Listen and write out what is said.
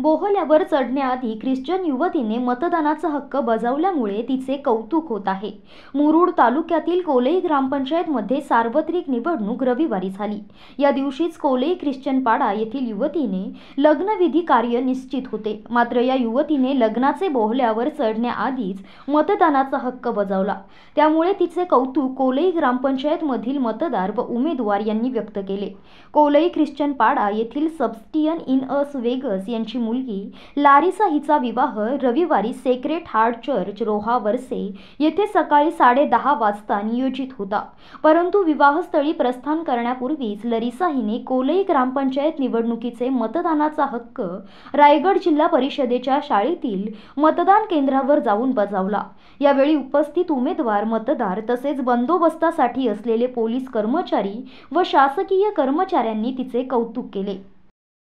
बोहल्यावर चढण्याआधी Christian युवतीने मतदानाचा हक्क बजावल्यामुळे तिचे कौतुक होत आहे मुरुड तालुक्यातील कोलई ग्रामपंचायतमध्ये सार्वत्रिक निवडणूक रविवारी झाली या दिवशीच कोलई ख्रिश्चन पाडा येथील युवतीने लग्नविधी कार्य निश्चित होते मात्र या युवतीने लग्नाचे बोहल्यावर चढण्याआधीच मतदानाचा हक्क बजावला त्यामुळे तिचे कौतुक कोलई ग्रामपंचायतमधील मतदार व उमेदवार यांनी व्यक्त केले कोलई ख्रिश्चन पाडा येथील सबस्टियन इन अस वेगस यांची मुलगी लारिसा हिचा विवाह रविवारी Sacred Heart Church Roha Varse येथे सकाळी दहा वाजता नियोजित होता परंतु विवाहस्थळी प्रस्थान करण्यापूर्वीच लरिसा हिने कोलई ग्रामपंचायत निवडणुकीचे मतदानाचा हक्क रायगड जिल्हा परिषदेच्या शाळेतील मतदान केंद्रावर जाऊन बजावला यावेळी उपस्थित उमेदवार मतदार तसेच बंदोबस्तासाठी असलेले पोलीस कर्मचारी व शासकीय कर्मचाऱ्यांनी तिचे कौतुक केले